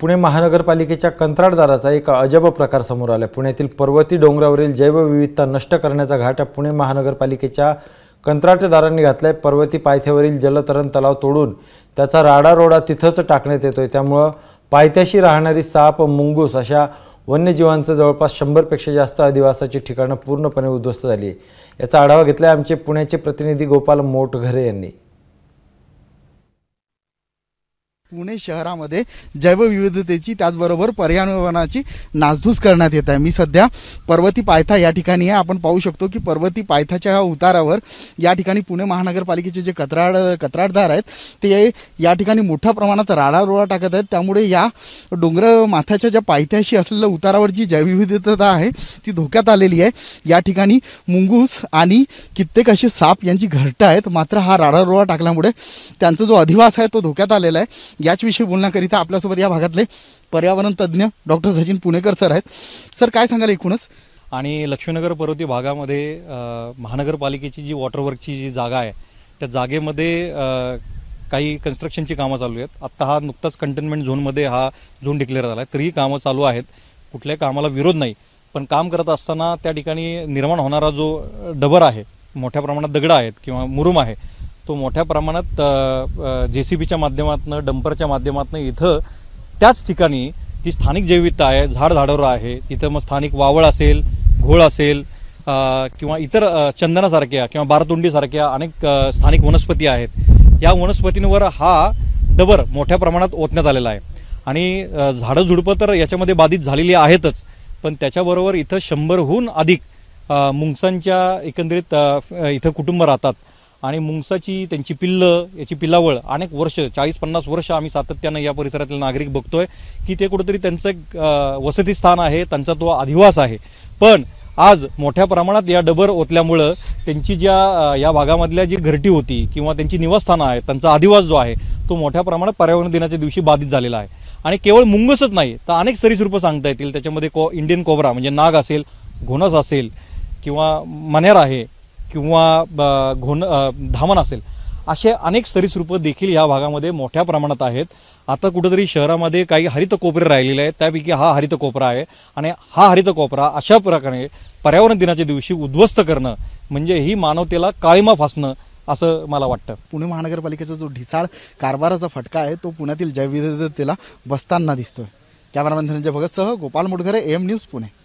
पुणे महानगरपालिकेच्या कंत्राटदाराचा एक अजब प्रकार समोर आला पुण्यातील पर्वती डोंगरावरील जैवविविधता नष्ट करण्याचा घाट पुणे महानगरपालिकेच्या कंत्राटदारांनी घातलाय पर्वती पायथ्यावरील जलतरण तलाव तोडून त्याचा राडारोडा तिथंच टाकण्यात येतोय त्यामुळं पायथ्याशी राहणारी साप मुंगूस अशा वन्यजीवांचं जवळपास शंभरपेक्षा जास्त अधिवासाची ठिकाणं पूर्णपणे उद्ध्वस्त झाली याचा आढावा घेतला आमचे पुण्याचे प्रतिनिधी गोपाल मोटघरे यांनी पुणे शहरामध्ये जैवविविधतेची त्याचबरोबर पर्यावरणाची नासधूस करण्यात येत आहे मी सध्या पर्वती पायथा या ठिकाणी आहे आपण पाहू शकतो की पर्वती पायथाच्या ह्या उतारावर या ठिकाणी पुणे महानगरपालिकेचे जे कत्राड कत्राटदार आहेत ते या ठिकाणी मोठ्या प्रमाणात राडारोळा टाकत आहेत त्यामुळे या डोंगर माथ्याच्या ज्या पायथ्याशी असलेल्या उतारावर जी जैवविविधता आहे ती धोक्यात आलेली आहे या ठिकाणी मुंगूस आणि कित्येक असे साप यांची घरटं आहेत मात्र हा राडारोळा टाकल्यामुळे त्यांचा जो अधिवास आहे तो धोक्यात आलेला आहे याचविषयी बोलण्याकरिता आपल्यासोबत या भागातले पर्यावरण तज्ज्ञ डॉक्टर सचिन पुणेकर सर आहेत सर काय सांगाल एकूणच आणि लक्ष्मीनगर पर्वती भागामध्ये महानगरपालिकेची जी वॉटरवर्कची जी जागा आहे त्या जागेमध्ये काही कन्स्ट्रक्शनची कामं चालू आहेत आत्ता हा नुकताच कंटेनमेंट झोनमध्ये हा झोन डिक्लेअर झाला आहे तरीही कामं चालू आहेत कुठल्याही कामाला विरोध नाही पण काम करत असताना त्या ठिकाणी निर्माण होणारा जो डबर आहे मोठ्या प्रमाणात दगड आहेत किंवा मुरुम आहे तो मोठ्या प्रमाणात जे सी बीच्या माध्यमातनं डंपरच्या माध्यमातनं इथं त्याच ठिकाणी जी स्थानिक जैविकता आहे झाड झाडोरं आहे तिथं मग स्थानिक वावळ असेल घोळ असेल किंवा इतर चंदनासारख्या किंवा बारतुंडीसारख्या अनेक स्थानिक वनस्पती आहेत या वनस्पतींवर हा डबर मोठ्या प्रमाणात ओतण्यात आलेला आहे आणि झाडं झुडपं तर याच्यामध्ये बाधित झालेली आहेतच पण त्याच्याबरोबर इथं शंभरहून अधिक मुंगसांच्या एकंदरीत इथं कुटुंब राहतात आणि मुंगसाची त्यांची पिल्लं याची पिलावळ अनेक वर्ष चाळीस पन्नास वर्ष आम्ही सातत्यानं या परिसरातील नागरिक बघतोय की ते कुठंतरी त्यांचं एक वसतीस्थान आहे त्यांचा तो अधिवास आहे पण आज मोठ्या प्रमाणात या डबर ओतल्यामुळं त्यांची ज्या या भागामधल्या जी घरटी होती किंवा त्यांची निवासस्थानं आहेत त्यांचा अधिवास जो आहे तो मोठ्या प्रमाणात पर्यावरण दिनाच्या दिवशी बाधित झालेला आहे आणि केवळ मुंगसच नाही तर अनेक सरीसरूप सांगता येतील त्याच्यामध्ये को इंडियन कोबरा म्हणजे नाग असेल घोनस असेल किंवा मन्यार आहे किंवा घोन धामण असेल असे अनेक सरीसरूपं देखील या भागामध्ये मोठ्या प्रमाणात आहेत आता कुठंतरी शहरामध्ये काही हरित कोपरे राहिलेले आहेत त्यापैकी हा हरित कोपरा आहे आणि हा हरित कोपरा अशा प्रकारे पर्यावरण दिनाच्या दिवशी उद्ध्वस्त करणं म्हणजे ही मानवतेला काळीमा फासणं असं मला वाटतं पुणे महानगरपालिकेचा जो ढिसाळ कारभाराचा फटका आहे तो पुण्यातील जैवविविधतेला बसताना दिसतोय कॅमेरामॅन धनंजय भगतसह गोपाल मुडघरे एम न्यूज पुणे